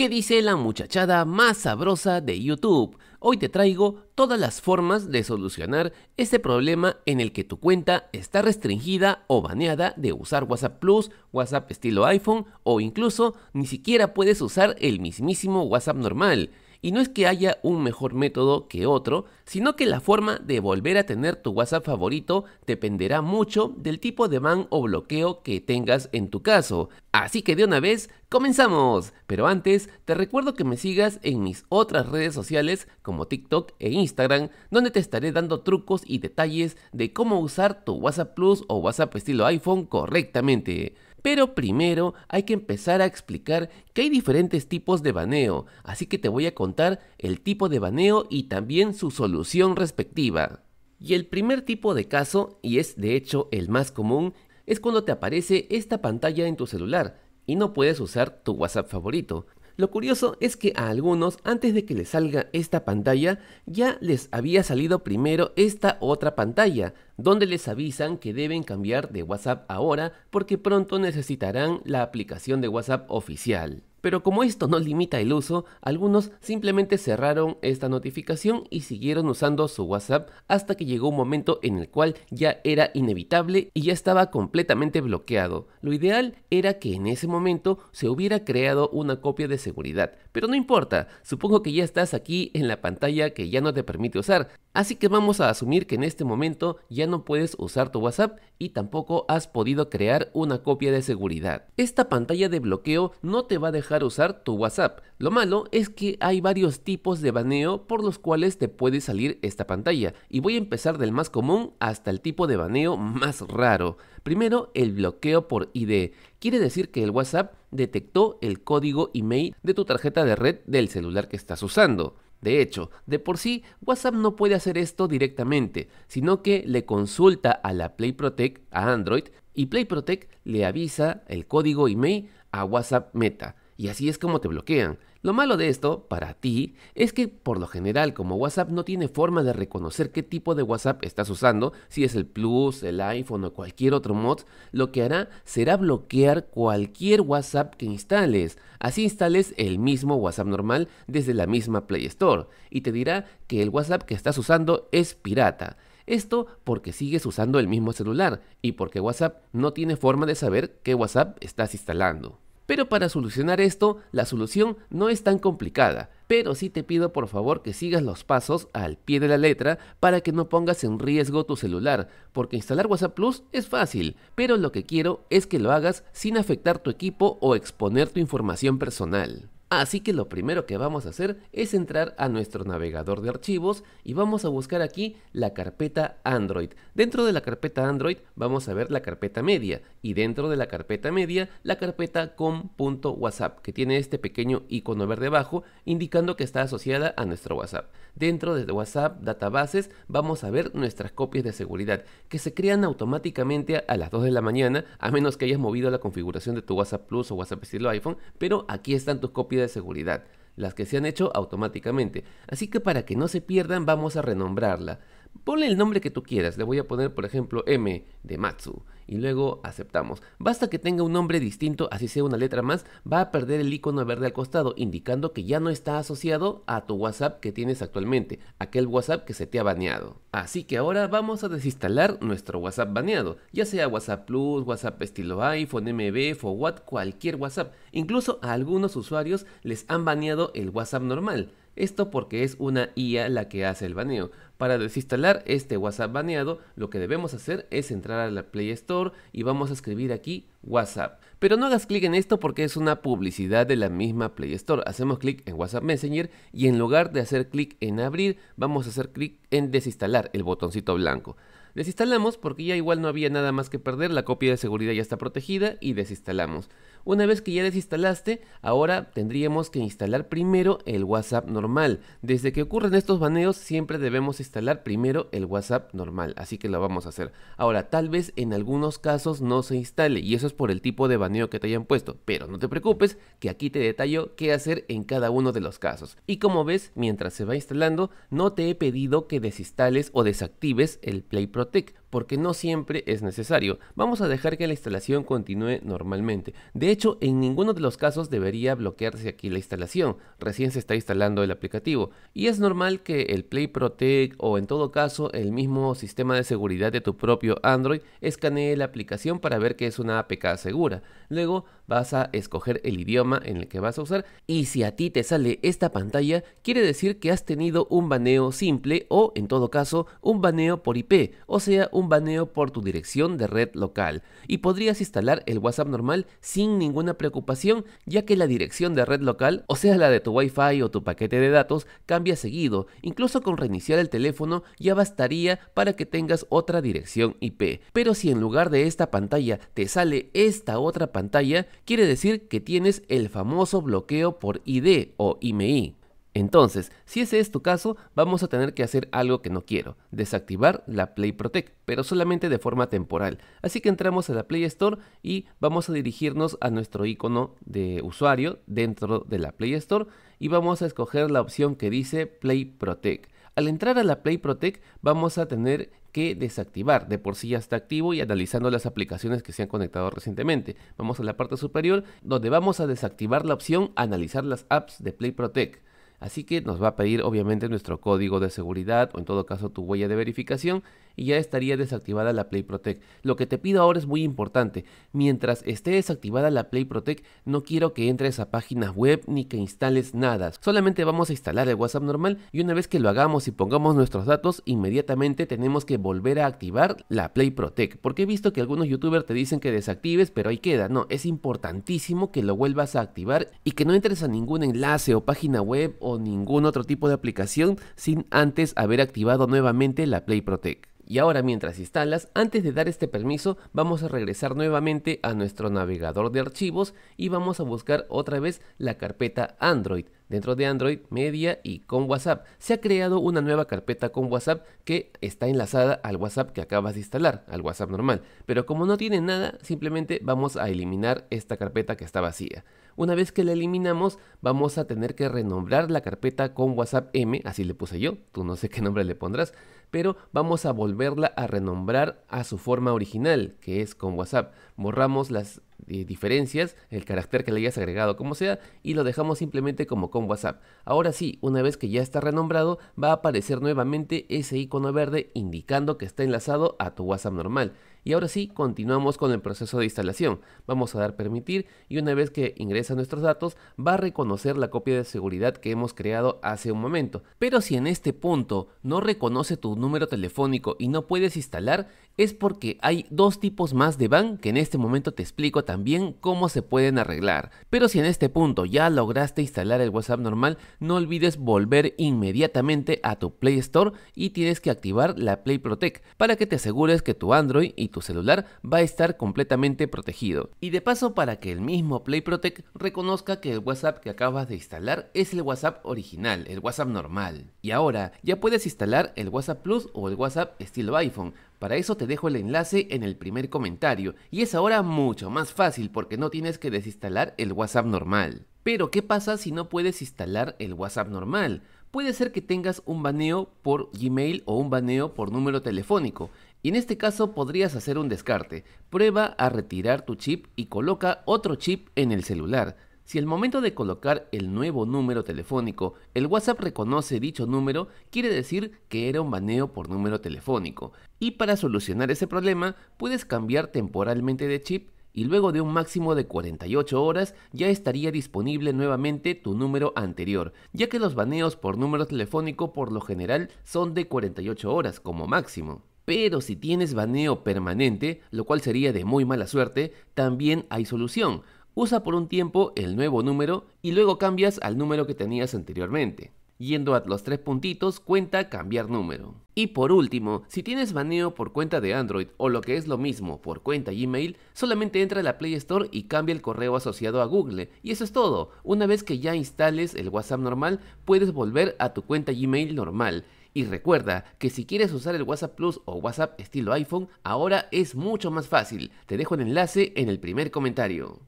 ¿Qué dice la muchachada más sabrosa de YouTube? Hoy te traigo todas las formas de solucionar este problema en el que tu cuenta está restringida o baneada de usar WhatsApp Plus, WhatsApp estilo iPhone o incluso ni siquiera puedes usar el mismísimo WhatsApp normal. Y no es que haya un mejor método que otro, sino que la forma de volver a tener tu WhatsApp favorito dependerá mucho del tipo de ban o bloqueo que tengas en tu caso. Así que de una vez, comenzamos. Pero antes, te recuerdo que me sigas en mis otras redes sociales como TikTok e Instagram, donde te estaré dando trucos y detalles de cómo usar tu WhatsApp Plus o WhatsApp estilo iPhone correctamente. Pero primero hay que empezar a explicar que hay diferentes tipos de baneo, así que te voy a contar el tipo de baneo y también su solución respectiva. Y el primer tipo de caso, y es de hecho el más común, es cuando te aparece esta pantalla en tu celular y no puedes usar tu WhatsApp favorito. Lo curioso es que a algunos, antes de que les salga esta pantalla, ya les había salido primero esta otra pantalla, donde les avisan que deben cambiar de WhatsApp ahora porque pronto necesitarán la aplicación de WhatsApp oficial. Pero como esto no limita el uso, algunos simplemente cerraron esta notificación y siguieron usando su WhatsApp hasta que llegó un momento en el cual ya era inevitable y ya estaba completamente bloqueado. Lo ideal era que en ese momento se hubiera creado una copia de seguridad, pero no importa, supongo que ya estás aquí en la pantalla que ya no te permite usar, Así que vamos a asumir que en este momento ya no puedes usar tu WhatsApp y tampoco has podido crear una copia de seguridad. Esta pantalla de bloqueo no te va a dejar usar tu WhatsApp. Lo malo es que hay varios tipos de baneo por los cuales te puede salir esta pantalla y voy a empezar del más común hasta el tipo de baneo más raro. Primero, el bloqueo por ID. Quiere decir que el WhatsApp detectó el código email de tu tarjeta de red del celular que estás usando. De hecho, de por sí, WhatsApp no puede hacer esto directamente, sino que le consulta a la Play Protect a Android y Play Protect le avisa el código email a WhatsApp Meta. Y así es como te bloquean. Lo malo de esto, para ti, es que por lo general como WhatsApp no tiene forma de reconocer qué tipo de WhatsApp estás usando, si es el Plus, el iPhone o cualquier otro mod, lo que hará será bloquear cualquier WhatsApp que instales. Así instales el mismo WhatsApp normal desde la misma Play Store y te dirá que el WhatsApp que estás usando es pirata. Esto porque sigues usando el mismo celular y porque WhatsApp no tiene forma de saber qué WhatsApp estás instalando. Pero para solucionar esto, la solución no es tan complicada, pero sí te pido por favor que sigas los pasos al pie de la letra para que no pongas en riesgo tu celular, porque instalar WhatsApp Plus es fácil, pero lo que quiero es que lo hagas sin afectar tu equipo o exponer tu información personal. Así que lo primero que vamos a hacer es entrar a nuestro navegador de archivos y vamos a buscar aquí la carpeta Android. Dentro de la carpeta Android vamos a ver la carpeta media y dentro de la carpeta media la carpeta com.whatsapp que tiene este pequeño icono verde abajo indicando que está asociada a nuestro WhatsApp. Dentro de WhatsApp Databases vamos a ver nuestras copias de seguridad que se crean automáticamente a las 2 de la mañana a menos que hayas movido la configuración de tu WhatsApp Plus o WhatsApp estilo iPhone, pero aquí están tus copias de seguridad, las que se han hecho automáticamente. Así que para que no se pierdan vamos a renombrarla. Ponle el nombre que tú quieras, le voy a poner por ejemplo M de Matsu y luego aceptamos. Basta que tenga un nombre distinto, así sea una letra más, va a perder el icono verde al costado, indicando que ya no está asociado a tu WhatsApp que tienes actualmente, aquel WhatsApp que se te ha baneado. Así que ahora vamos a desinstalar nuestro WhatsApp baneado, ya sea WhatsApp Plus, WhatsApp estilo iPhone, MB, FOWAT, cualquier WhatsApp. Incluso a algunos usuarios les han baneado el WhatsApp normal. Esto porque es una IA la que hace el baneo. Para desinstalar este WhatsApp baneado, lo que debemos hacer es entrar a la Play Store y vamos a escribir aquí WhatsApp. Pero no hagas clic en esto porque es una publicidad de la misma Play Store. Hacemos clic en WhatsApp Messenger y en lugar de hacer clic en abrir, vamos a hacer clic en desinstalar el botoncito blanco. Desinstalamos porque ya igual no había nada más que perder, la copia de seguridad ya está protegida y desinstalamos. Una vez que ya desinstalaste, ahora tendríamos que instalar primero el WhatsApp normal. Desde que ocurren estos baneos, siempre debemos instalar primero el WhatsApp normal, así que lo vamos a hacer. Ahora, tal vez en algunos casos no se instale, y eso es por el tipo de baneo que te hayan puesto, pero no te preocupes, que aquí te detallo qué hacer en cada uno de los casos. Y como ves, mientras se va instalando, no te he pedido que desinstales o desactives el Play Protect porque no siempre es necesario. Vamos a dejar que la instalación continúe normalmente. De hecho, en ninguno de los casos debería bloquearse aquí la instalación. Recién se está instalando el aplicativo. Y es normal que el Play Protect o en todo caso el mismo sistema de seguridad de tu propio Android escanee la aplicación para ver que es una APK segura. Luego vas a escoger el idioma en el que vas a usar y si a ti te sale esta pantalla quiere decir que has tenido un baneo simple o en todo caso un baneo por IP, o sea, un un baneo por tu dirección de red local y podrías instalar el WhatsApp normal sin ninguna preocupación ya que la dirección de red local, o sea la de tu Wi-Fi o tu paquete de datos, cambia seguido. Incluso con reiniciar el teléfono ya bastaría para que tengas otra dirección IP. Pero si en lugar de esta pantalla te sale esta otra pantalla, quiere decir que tienes el famoso bloqueo por ID o IMEI. Entonces, si ese es tu caso, vamos a tener que hacer algo que no quiero, desactivar la Play Protect, pero solamente de forma temporal. Así que entramos a la Play Store y vamos a dirigirnos a nuestro icono de usuario dentro de la Play Store y vamos a escoger la opción que dice Play Protect. Al entrar a la Play Protect vamos a tener que desactivar. De por sí ya está activo y analizando las aplicaciones que se han conectado recientemente. Vamos a la parte superior donde vamos a desactivar la opción analizar las apps de Play Protect. Así que nos va a pedir obviamente nuestro código de seguridad o en todo caso tu huella de verificación y ya estaría desactivada la Play Protect. Lo que te pido ahora es muy importante. Mientras esté desactivada la Play Protect no quiero que entres a páginas web ni que instales nada. Solamente vamos a instalar el WhatsApp normal y una vez que lo hagamos y pongamos nuestros datos inmediatamente tenemos que volver a activar la Play Protect. Porque he visto que algunos youtubers te dicen que desactives pero ahí queda. No, es importantísimo que lo vuelvas a activar y que no entres a ningún enlace o página web ningún otro tipo de aplicación sin antes haber activado nuevamente la Play Protect. Y ahora mientras instalas, antes de dar este permiso, vamos a regresar nuevamente a nuestro navegador de archivos y vamos a buscar otra vez la carpeta Android. Dentro de Android Media y con WhatsApp se ha creado una nueva carpeta con WhatsApp que está enlazada al WhatsApp que acabas de instalar, al WhatsApp normal. Pero como no tiene nada, simplemente vamos a eliminar esta carpeta que está vacía. Una vez que la eliminamos, vamos a tener que renombrar la carpeta con WhatsApp M, así le puse yo, tú no sé qué nombre le pondrás, pero vamos a volverla a renombrar a su forma original, que es con WhatsApp. Borramos las diferencias, el carácter que le hayas agregado, como sea, y lo dejamos simplemente como con WhatsApp. Ahora sí, una vez que ya está renombrado, va a aparecer nuevamente ese icono verde indicando que está enlazado a tu WhatsApp normal. Y ahora sí, continuamos con el proceso de instalación. Vamos a dar permitir y una vez que ingresa nuestros datos, va a reconocer la copia de seguridad que hemos creado hace un momento. Pero si en este punto no reconoce tu número telefónico y no puedes instalar, es porque hay dos tipos más de ban que en este momento te explico también cómo se pueden arreglar. Pero si en este punto ya lograste instalar el WhatsApp normal, no olvides volver inmediatamente a tu Play Store y tienes que activar la Play Protect para que te asegures que tu Android y tu celular va a estar completamente protegido. Y de paso para que el mismo Play Protect reconozca que el WhatsApp que acabas de instalar es el WhatsApp original, el WhatsApp normal. Y ahora ya puedes instalar el WhatsApp Plus o el WhatsApp estilo iPhone para eso te dejo el enlace en el primer comentario y es ahora mucho más fácil porque no tienes que desinstalar el WhatsApp normal. Pero ¿qué pasa si no puedes instalar el WhatsApp normal? Puede ser que tengas un baneo por Gmail o un baneo por número telefónico. Y en este caso podrías hacer un descarte. Prueba a retirar tu chip y coloca otro chip en el celular. Si al momento de colocar el nuevo número telefónico, el WhatsApp reconoce dicho número, quiere decir que era un baneo por número telefónico. Y para solucionar ese problema, puedes cambiar temporalmente de chip y luego de un máximo de 48 horas ya estaría disponible nuevamente tu número anterior, ya que los baneos por número telefónico por lo general son de 48 horas como máximo. Pero si tienes baneo permanente, lo cual sería de muy mala suerte, también hay solución. Usa por un tiempo el nuevo número y luego cambias al número que tenías anteriormente. Yendo a los tres puntitos cuenta cambiar número. Y por último, si tienes baneo por cuenta de Android o lo que es lo mismo por cuenta Gmail, solamente entra a la Play Store y cambia el correo asociado a Google. Y eso es todo. Una vez que ya instales el WhatsApp normal, puedes volver a tu cuenta Gmail normal. Y recuerda que si quieres usar el WhatsApp Plus o WhatsApp estilo iPhone, ahora es mucho más fácil. Te dejo el enlace en el primer comentario.